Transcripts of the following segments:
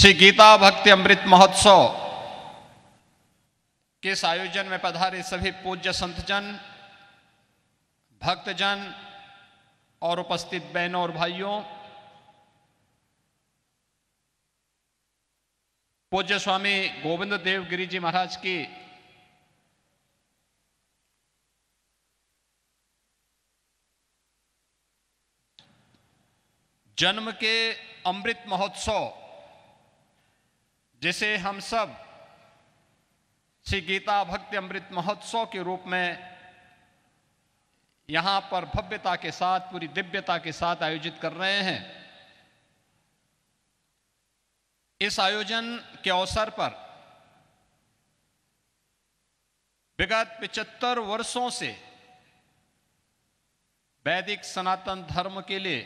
श्री गीता भक्ति अमृत महोत्सव के इस आयोजन में पधारे सभी पूज्य संतजन भक्तजन और उपस्थित बहनों और भाइयों पूज्य स्वामी गोविंद देव गिरी जी महाराज की जन्म के अमृत महोत्सव जिसे हम सब श्री गीता भक्ति अमृत महोत्सव के रूप में यहां पर भव्यता के साथ पूरी दिव्यता के साथ आयोजित कर रहे हैं इस आयोजन के अवसर पर विगत पिचहत्तर वर्षों से वैदिक सनातन धर्म के लिए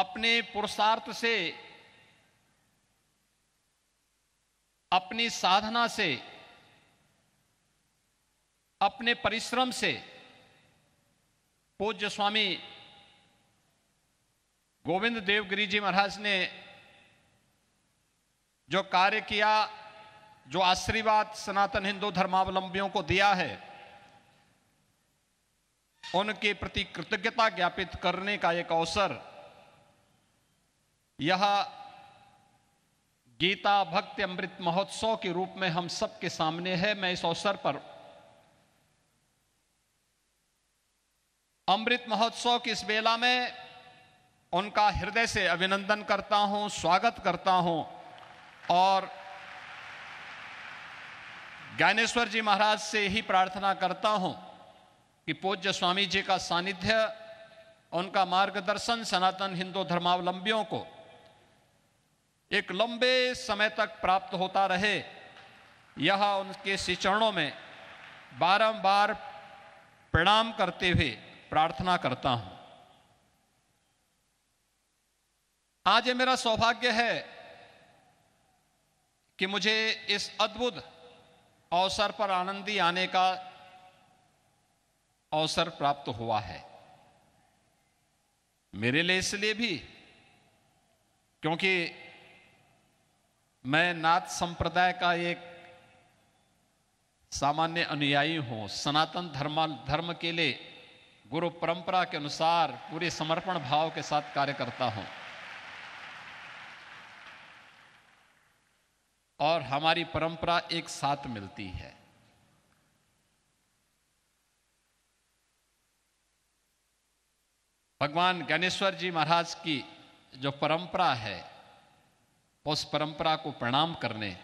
अपने पुरुषार्थ से अपनी साधना से अपने परिश्रम से पूज्य स्वामी गोविंद देवगिरी जी महाराज ने जो कार्य किया जो आशीर्वाद सनातन हिंदू धर्मावलंबियों को दिया है उनके प्रति कृतज्ञता ज्ञापित करने का एक अवसर यह गीता भक्ति अमृत महोत्सव के रूप में हम सबके सामने है मैं इस अवसर पर अमृत महोत्सव की इस बेला में उनका हृदय से अभिनंदन करता हूं स्वागत करता हूं और ज्ञानेश्वर जी महाराज से ही प्रार्थना करता हूं कि पूज्य स्वामी जी का सानिध्य उनका मार्गदर्शन सनातन हिंदू धर्मावलंबियों को एक लंबे समय तक प्राप्त होता रहे यह उनके शिचरणों में बारंबार प्रणाम करते हुए प्रार्थना करता हूं आज ये मेरा सौभाग्य है कि मुझे इस अद्भुत अवसर पर आनंदी आने का अवसर प्राप्त हुआ है मेरे लिए इसलिए भी क्योंकि मैं नाथ संप्रदाय का एक सामान्य अनुयायी हूँ सनातन धर्म धर्म के लिए गुरु परंपरा के अनुसार पूरे समर्पण भाव के साथ कार्य करता हूँ और हमारी परंपरा एक साथ मिलती है भगवान ज्ञानेश्वर जी महाराज की जो परंपरा है उस परंपरा को प्रणाम करने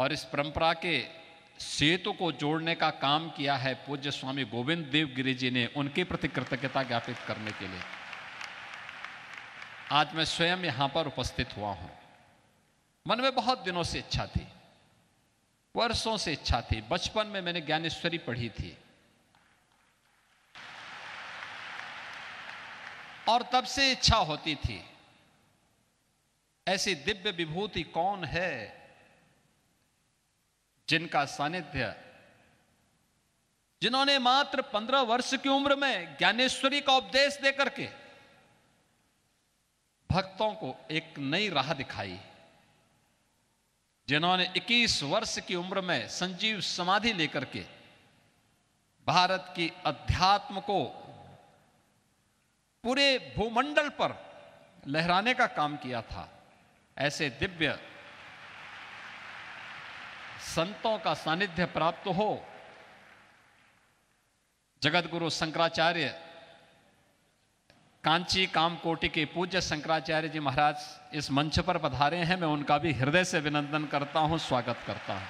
और इस परंपरा के सेतु को जोड़ने का काम किया है पूज्य स्वामी गोविंद देव गिरी जी ने उनके प्रति कृतज्ञता ज्ञापित करने के लिए आज मैं स्वयं यहां पर उपस्थित हुआ हूं मन में बहुत दिनों से इच्छा थी वर्षों से इच्छा थी बचपन में मैंने ज्ञानेश्वरी पढ़ी थी और तब से इच्छा होती थी ऐसी दिव्य विभूति कौन है जिनका सानिध्य जिन्होंने मात्र पंद्रह वर्ष की उम्र में ज्ञानेश्वरी का उपदेश देकर के भक्तों को एक नई राह दिखाई जिन्होंने 21 वर्ष की उम्र में संजीव समाधि लेकर के भारत की अध्यात्म को पूरे भूमंडल पर लहराने का काम किया था ऐसे दिव्य संतों का सानिध्य प्राप्त हो जगत गुरु शंकराचार्य कांची कामकोटि के पूज्य शंकराचार्य जी महाराज इस मंच पर पधारे हैं मैं उनका भी हृदय से अभिनंदन करता हूं स्वागत करता हूं